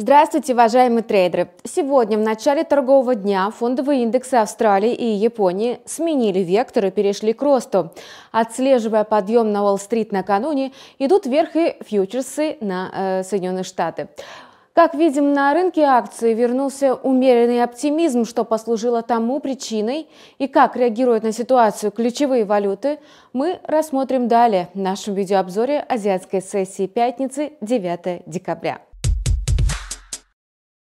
Здравствуйте, уважаемые трейдеры! Сегодня в начале торгового дня фондовые индексы Австралии и Японии сменили вектор и перешли к росту. Отслеживая подъем на Уолл-стрит накануне, идут вверх и фьючерсы на э, Соединенные Штаты. Как видим, на рынке акций вернулся умеренный оптимизм, что послужило тому причиной. И как реагируют на ситуацию ключевые валюты, мы рассмотрим далее в нашем видеообзоре азиатской сессии пятницы 9 декабря.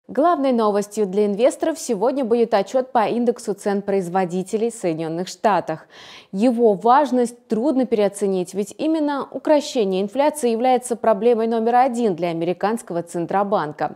Главной новостью для инвесторов сегодня будет отчет по индексу цен производителей в Соединенных Штатах. Его важность трудно переоценить, ведь именно укращение инфляции является проблемой номер один для американского Центробанка.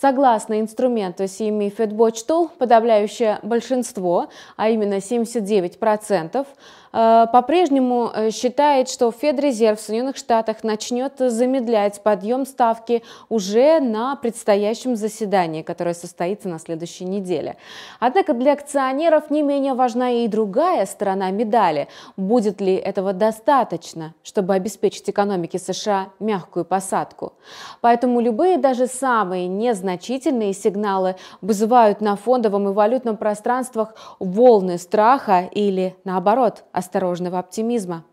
Согласно инструменту CME Fedwatch Tool, подавляющее большинство, а именно 79%, Э, по-прежнему э, считает, что Федрезерв в Соединенных Штатах начнет замедлять подъем ставки уже на предстоящем заседании, которое состоится на следующей неделе. Однако для акционеров не менее важна и другая сторона медали. Будет ли этого достаточно, чтобы обеспечить экономике США мягкую посадку? Поэтому любые, даже самые незначительные сигналы вызывают на фондовом и валютном пространствах волны страха или, наоборот, осторожного оптимизма.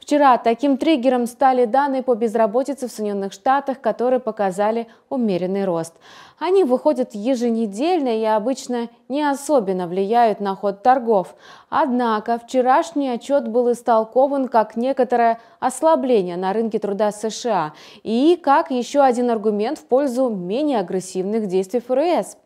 Вчера таким триггером стали данные по безработице в Соединенных Штатах, которые показали умеренный рост. Они выходят еженедельно и обычно не особенно влияют на ход торгов. Однако вчерашний отчет был истолкован как некоторое ослабление на рынке труда США и как еще один аргумент в пользу менее агрессивных действий ФРС.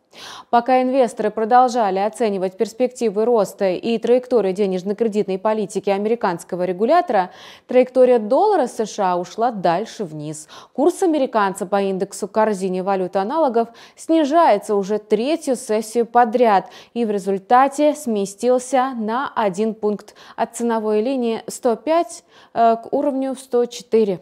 Пока инвесторы продолжали оценивать перспективы роста и траекторию денежно-кредитной политики американского регулятора, траектория доллара США ушла дальше вниз. Курс американца по индексу корзине валют аналогов снижается уже третью сессию подряд и в результате сместился на один пункт от ценовой линии 105 э, к уровню 104.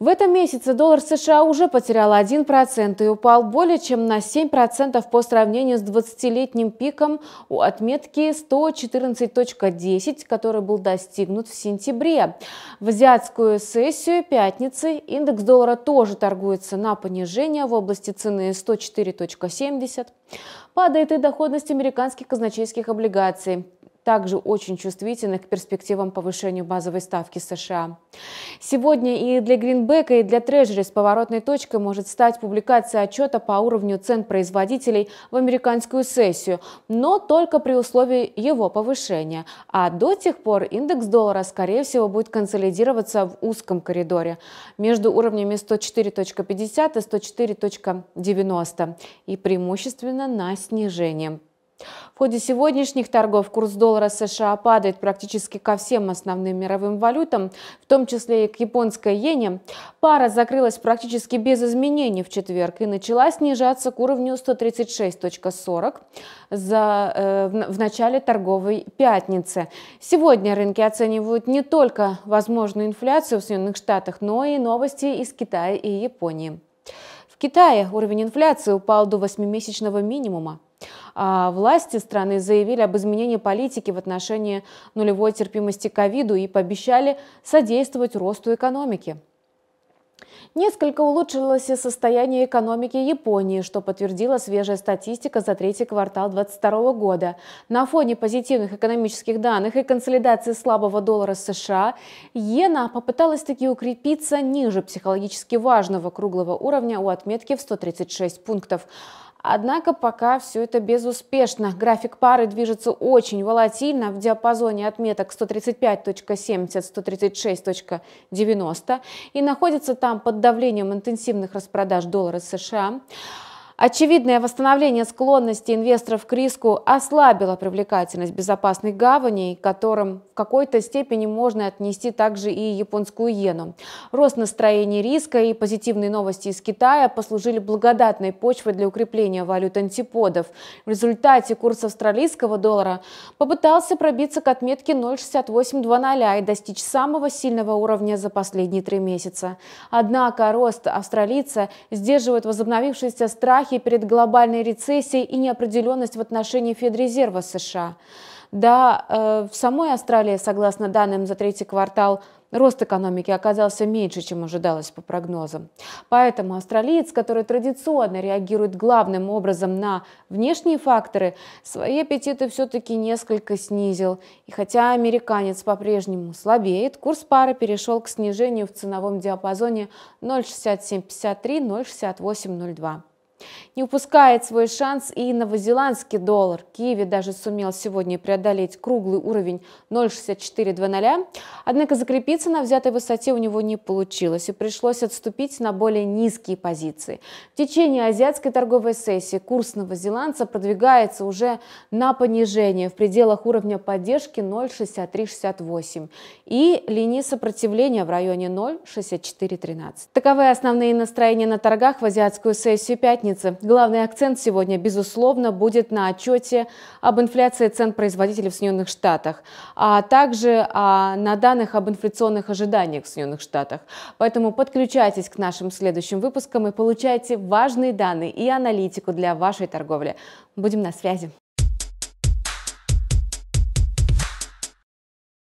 В этом месяце доллар США уже потерял 1% и упал более чем на 7% по сравнению с 20-летним пиком у отметки 114.10, который был достигнут в сентябре. В азиатскую сессию пятницы индекс доллара тоже торгуется на понижение в области цены 104.70. Падает и доходность американских казначейских облигаций также очень чувствительны к перспективам повышения базовой ставки США. Сегодня и для Гринбека, и для Трежери с поворотной точкой может стать публикация отчета по уровню цен производителей в американскую сессию, но только при условии его повышения. А до тех пор индекс доллара, скорее всего, будет консолидироваться в узком коридоре между уровнями 104.50 и 104.90 и преимущественно на снижение. В ходе сегодняшних торгов курс доллара США падает практически ко всем основным мировым валютам, в том числе и к японской иене. Пара закрылась практически без изменений в четверг и начала снижаться к уровню 136.40 за, э, в, в начале торговой пятницы. Сегодня рынки оценивают не только возможную инфляцию в Соединенных Штатах, но и новости из Китая и Японии. В Китае уровень инфляции упал до восьмимесячного минимума. А, власти страны заявили об изменении политики в отношении нулевой терпимости к ковиду и пообещали содействовать росту экономики. Несколько улучшилось и состояние экономики Японии, что подтвердила свежая статистика за третий квартал 2022 года. На фоне позитивных экономических данных и консолидации слабого доллара США, иена попыталась таки укрепиться ниже психологически важного круглого уровня у отметки в 136 пунктов. Однако пока все это безуспешно. График пары движется очень волатильно в диапазоне отметок 135.70-136.90 и находится там под давлением интенсивных распродаж доллара США. Очевидное восстановление склонности инвесторов к риску ослабило привлекательность безопасных гаваней, которым в какой-то степени можно отнести также и японскую иену. Рост настроения риска и позитивные новости из Китая послужили благодатной почвой для укрепления валют антиподов. В результате курс австралийского доллара попытался пробиться к отметке 0,6820 и достичь самого сильного уровня за последние три месяца. Однако рост австралийца сдерживает возобновившиеся страхи страхи перед глобальной рецессией и неопределенность в отношении Федрезерва США. Да, э, в самой Австралии, согласно данным за третий квартал, рост экономики оказался меньше, чем ожидалось по прогнозам. Поэтому австралиец, который традиционно реагирует главным образом на внешние факторы, свои аппетиты все-таки несколько снизил. И хотя американец по-прежнему слабеет, курс пары перешел к снижению в ценовом диапазоне 0,6753-0,6802. Не упускает свой шанс и новозеландский доллар. Киеве даже сумел сегодня преодолеть круглый уровень 0,6420, однако закрепиться на взятой высоте у него не получилось и пришлось отступить на более низкие позиции. В течение азиатской торговой сессии курс новозеландца продвигается уже на понижение в пределах уровня поддержки 0,6368 и линии сопротивления в районе 0,6413. Таковы основные настроения на торгах в азиатскую сессию пятницы пятницы. Главный акцент сегодня, безусловно, будет на отчете об инфляции цен производителей в Соединенных Штатах, а также а, на данных об инфляционных ожиданиях в Соединенных Штатах. Поэтому подключайтесь к нашим следующим выпускам и получайте важные данные и аналитику для вашей торговли. Будем на связи.